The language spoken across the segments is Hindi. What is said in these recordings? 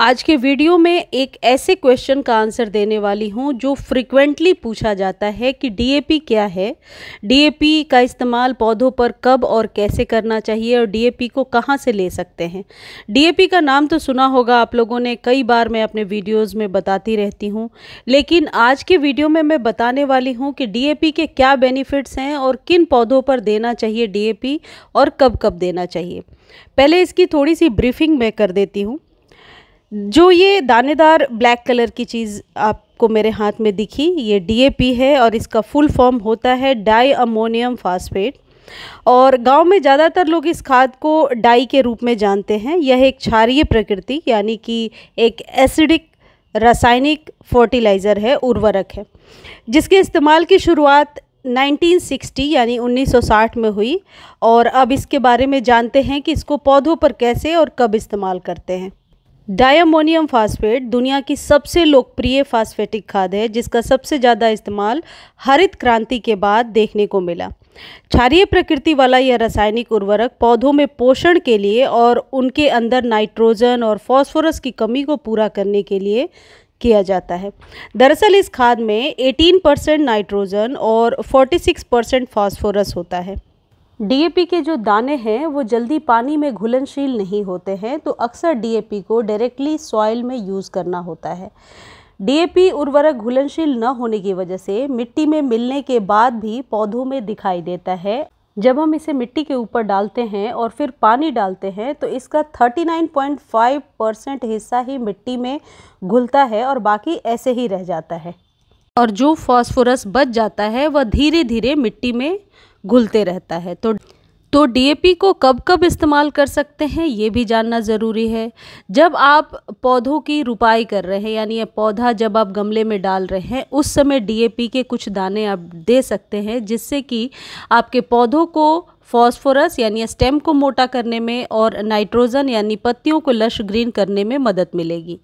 आज के वीडियो में एक ऐसे क्वेश्चन का आंसर देने वाली हूँ जो फ्रिक्वेंटली पूछा जाता है कि डीएपी क्या है डीएपी का इस्तेमाल पौधों पर कब और कैसे करना चाहिए और डीएपी को कहाँ से ले सकते हैं डीएपी का नाम तो सुना होगा आप लोगों ने कई बार मैं अपने वीडियोस में बताती रहती हूँ लेकिन आज के वीडियो में मैं बताने वाली हूँ कि डी के क्या बेनिफिट्स हैं और किन पौधों पर देना चाहिए डी और कब कब देना चाहिए पहले इसकी थोड़ी सी ब्रीफिंग मैं कर देती हूँ जो ये दानेदार ब्लैक कलर की चीज़ आपको मेरे हाथ में दिखी ये डीएपी है और इसका फुल फॉर्म होता है डाई अमोनियम फास्फेट और गांव में ज़्यादातर लोग इस खाद को डाई के रूप में जानते हैं यह एक क्षारीय प्रकृति यानी कि एक एसिडिक रासायनिक फर्टिलाइज़र है उर्वरक है जिसके इस्तेमाल की शुरुआत 1960 यानी 1960 में हुई और अब इसके बारे में जानते हैं कि इसको पौधों पर कैसे और कब इस्तेमाल करते हैं डायमोनियम फास्फेट दुनिया की सबसे लोकप्रिय फास्फेटिक खाद है जिसका सबसे ज़्यादा इस्तेमाल हरित क्रांति के बाद देखने को मिला क्षारीय प्रकृति वाला यह रासायनिक उर्वरक पौधों में पोषण के लिए और उनके अंदर नाइट्रोजन और फॉस्फोरस की कमी को पूरा करने के लिए किया जाता है दरअसल इस खाद में 18 परसेंट नाइट्रोजन और 46 परसेंट फॉस्फोरस होता है डीएपी के जो दाने हैं वो जल्दी पानी में घुलनशील नहीं होते हैं तो अक्सर डीएपी को डायरेक्टली सॉइल में यूज़ करना होता है डीएपी उर्वरक घुलनशील न होने की वजह से मिट्टी में मिलने के बाद भी पौधों में दिखाई देता है जब हम इसे मिट्टी के ऊपर डालते हैं और फिर पानी डालते हैं तो इसका 39.5 परसेंट हिस्सा ही मिट्टी में घुलता है और बाकी ऐसे ही रह जाता है और जो फॉस्फोरस बच जाता है वह धीरे धीरे मिट्टी में घुलते रहता है तो तो डी को कब कब इस्तेमाल कर सकते हैं ये भी जानना ज़रूरी है जब आप पौधों की रुपाई कर रहे हैं यानी पौधा जब आप गमले में डाल रहे हैं उस समय डी के कुछ दाने आप दे सकते हैं जिससे कि आपके पौधों को फॉस्फोरस यानी स्टेम को मोटा करने में और नाइट्रोजन यानी पत्तियों को लश ग्रीन करने में मदद मिलेगी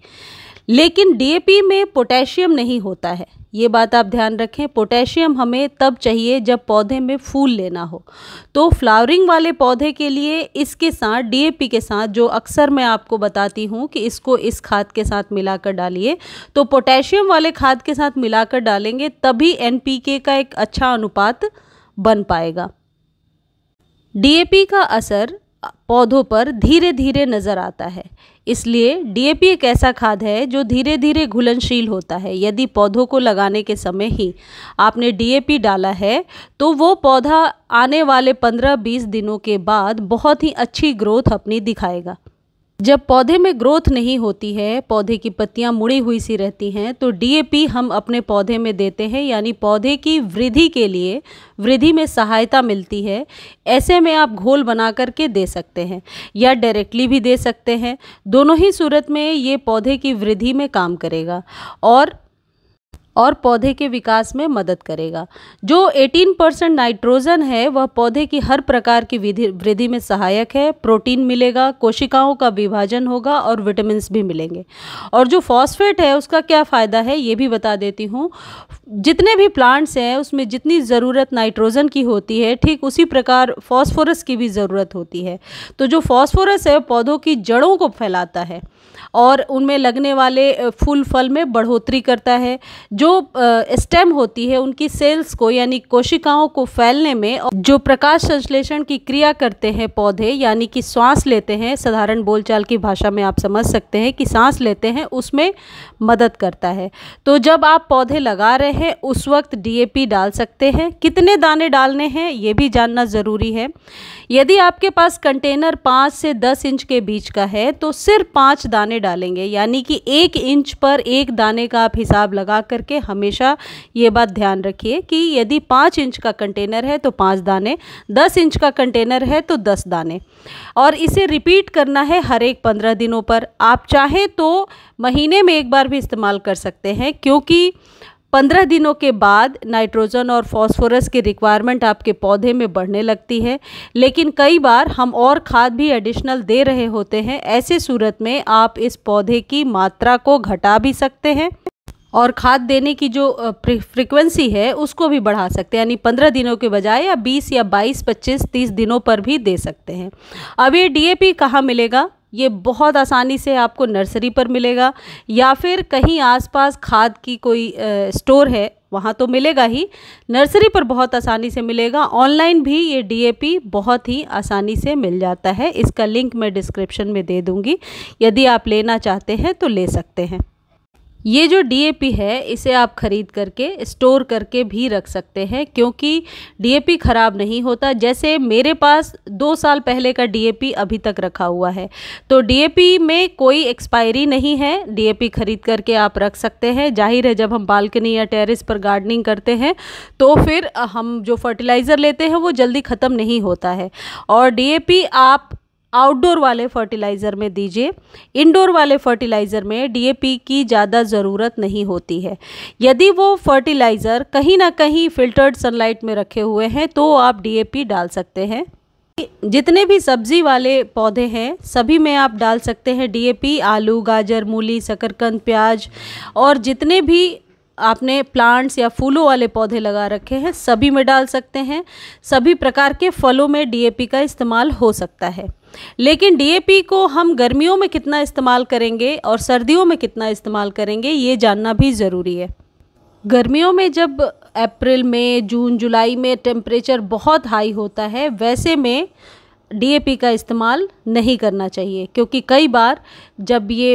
लेकिन डी में पोटेशियम नहीं होता है ये बात आप ध्यान रखें पोटेशियम हमें तब चाहिए जब पौधे में फूल लेना हो तो फ्लावरिंग वाले पौधे के लिए इसके साथ डीएपी के साथ जो अक्सर मैं आपको बताती हूँ कि इसको इस खाद के साथ मिलाकर डालिए तो पोटेशियम वाले खाद के साथ मिलाकर डालेंगे तभी एनपीके का एक अच्छा अनुपात बन पाएगा डी का असर पौधों पर धीरे धीरे नज़र आता है इसलिए डीएपी एक ऐसा खाद है जो धीरे धीरे घुलनशील होता है यदि पौधों को लगाने के समय ही आपने डीएपी डाला है तो वो पौधा आने वाले 15-20 दिनों के बाद बहुत ही अच्छी ग्रोथ अपनी दिखाएगा जब पौधे में ग्रोथ नहीं होती है पौधे की पत्तियां मुड़ी हुई सी रहती हैं तो डीएपी हम अपने पौधे में देते हैं यानी पौधे की वृद्धि के लिए वृद्धि में सहायता मिलती है ऐसे में आप घोल बना करके दे सकते हैं या डायरेक्टली भी दे सकते हैं दोनों ही सूरत में ये पौधे की वृद्धि में काम करेगा और और पौधे के विकास में मदद करेगा जो 18 परसेंट नाइट्रोजन है वह पौधे की हर प्रकार की वृद्धि में सहायक है प्रोटीन मिलेगा कोशिकाओं का विभाजन होगा और विटामिन भी मिलेंगे और जो फॉस्फेट है उसका क्या फ़ायदा है ये भी बता देती हूँ जितने भी प्लांट्स हैं उसमें जितनी ज़रूरत नाइट्रोजन की होती है ठीक उसी प्रकार फॉस्फोरस की भी ज़रूरत होती है तो जो फॉस्फोरस है पौधों की जड़ों को फैलाता है और उनमें लगने वाले फूल फल में बढ़ोतरी करता है जो स्टेम होती है उनकी सेल्स को यानी कोशिकाओं को फैलने में जो प्रकाश संश्लेषण की क्रिया करते हैं पौधे यानी कि सांस लेते हैं साधारण बोलचाल की भाषा में आप समझ सकते हैं कि सांस लेते हैं उसमें मदद करता है तो जब आप पौधे लगा रहे हैं उस वक्त डी डाल सकते हैं कितने दाने डालने हैं ये भी जानना ज़रूरी है यदि आपके पास कंटेनर पाँच से दस इंच के बीच का है तो सिर्फ पाँच दाने दाने डालेंगे यानी कि एक इंच पर एक दाने का आप हिसाब लगा करके हमेशा ये बात ध्यान रखिए कि यदि पाँच इंच का कंटेनर है तो पाँच दाने दस इंच का कंटेनर है तो दस दाने और इसे रिपीट करना है हर एक पंद्रह दिनों पर आप चाहें तो महीने में एक बार भी इस्तेमाल कर सकते हैं क्योंकि पंद्रह दिनों के बाद नाइट्रोजन और फॉस्फोरस की रिक्वायरमेंट आपके पौधे में बढ़ने लगती है लेकिन कई बार हम और खाद भी एडिशनल दे रहे होते हैं ऐसे सूरत में आप इस पौधे की मात्रा को घटा भी सकते हैं और खाद देने की जो फ्रिक्वेंसी है उसको भी बढ़ा सकते हैं यानी पंद्रह दिनों के बजाय या बीस या बाईस पच्चीस तीस दिनों पर भी दे सकते हैं अब ये डीएपी कहाँ मिलेगा ये बहुत आसानी से आपको नर्सरी पर मिलेगा या फिर कहीं आसपास खाद की कोई स्टोर है वहाँ तो मिलेगा ही नर्सरी पर बहुत आसानी से मिलेगा ऑनलाइन भी ये डीएपी बहुत ही आसानी से मिल जाता है इसका लिंक मैं डिस्क्रिप्शन में दे दूँगी यदि आप लेना चाहते हैं तो ले सकते हैं ये जो डी है इसे आप ख़रीद करके स्टोर करके भी रख सकते हैं क्योंकि डी ख़राब नहीं होता जैसे मेरे पास दो साल पहले का डी अभी तक रखा हुआ है तो डी में कोई एक्सपायरी नहीं है डी ख़रीद करके आप रख सकते हैं जाहिर है जब हम बालकनी या टेरेस पर गार्डनिंग करते हैं तो फिर हम जो फर्टिलाइज़र लेते हैं वो जल्दी ख़त्म नहीं होता है और डी आप आउटडोर वाले फर्टिलाइज़र में दीजिए इंडोर वाले फर्टिलाइज़र में डीएपी की ज़्यादा ज़रूरत नहीं होती है यदि वो फर्टिलाइज़र कहीं ना कहीं फिल्टर्ड सनलाइट में रखे हुए हैं तो आप डीएपी डाल सकते हैं जितने भी सब्जी वाले पौधे हैं सभी में आप डाल सकते हैं डीएपी आलू गाजर मूली शकरकंद प्याज और जितने भी आपने प्लांट्स या फूलों वाले पौधे लगा रखे हैं सभी में डाल सकते हैं सभी प्रकार के फलों में डीएपी का इस्तेमाल हो सकता है लेकिन डीएपी को हम गर्मियों में कितना इस्तेमाल करेंगे और सर्दियों में कितना इस्तेमाल करेंगे ये जानना भी ज़रूरी है गर्मियों में जब अप्रैल में जून जुलाई में टेम्परेचर बहुत हाई होता है वैसे में डीएपी का इस्तेमाल नहीं करना चाहिए क्योंकि कई बार जब ये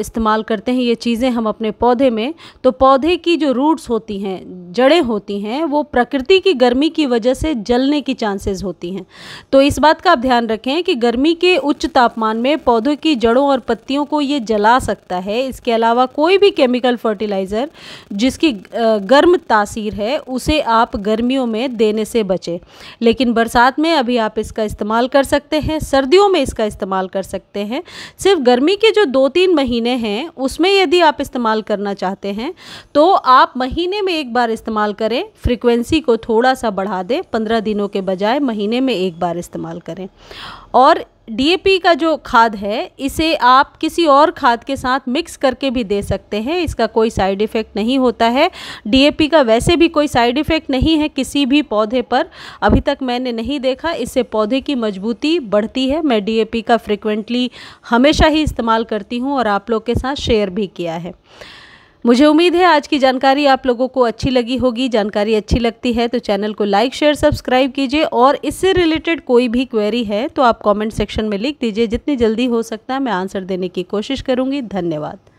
इस्तेमाल करते हैं ये चीज़ें हम अपने पौधे में तो पौधे की जो रूट्स होती हैं जड़ें होती हैं वो प्रकृति की गर्मी की वजह से जलने की चांसेस होती हैं तो इस बात का आप ध्यान रखें कि गर्मी के उच्च तापमान में पौधों की जड़ों और पत्तियों को ये जला सकता है इसके अलावा कोई भी केमिकल फर्टिलाइज़र जिसकी गर्म तासीर है उसे आप गर्मियों में देने से बचें लेकिन बरसात में अभी आप इसका इस्तेमाल इस्तेमाल कर सकते हैं सर्दियों में इसका इस्तेमाल कर सकते हैं सिर्फ गर्मी के जो दो तीन महीने हैं उसमें यदि आप इस्तेमाल करना चाहते हैं तो आप महीने में एक बार इस्तेमाल करें फ्रिक्वेंसी को थोड़ा सा बढ़ा दें पंद्रह दिनों के बजाय महीने में एक बार इस्तेमाल करें और डीएपी का जो खाद है इसे आप किसी और खाद के साथ मिक्स करके भी दे सकते हैं इसका कोई साइड इफ़ेक्ट नहीं होता है डीएपी का वैसे भी कोई साइड इफ़ेक्ट नहीं है किसी भी पौधे पर अभी तक मैंने नहीं देखा इससे पौधे की मजबूती बढ़ती है मैं डीएपी का फ्रिक्वेंटली हमेशा ही इस्तेमाल करती हूँ और आप लोग के साथ शेयर भी किया है मुझे उम्मीद है आज की जानकारी आप लोगों को अच्छी लगी होगी जानकारी अच्छी लगती है तो चैनल को लाइक शेयर सब्सक्राइब कीजिए और इससे रिलेटेड कोई भी क्वेरी है तो आप कमेंट सेक्शन में लिख दीजिए जितनी जल्दी हो सकता है मैं आंसर देने की कोशिश करूँगी धन्यवाद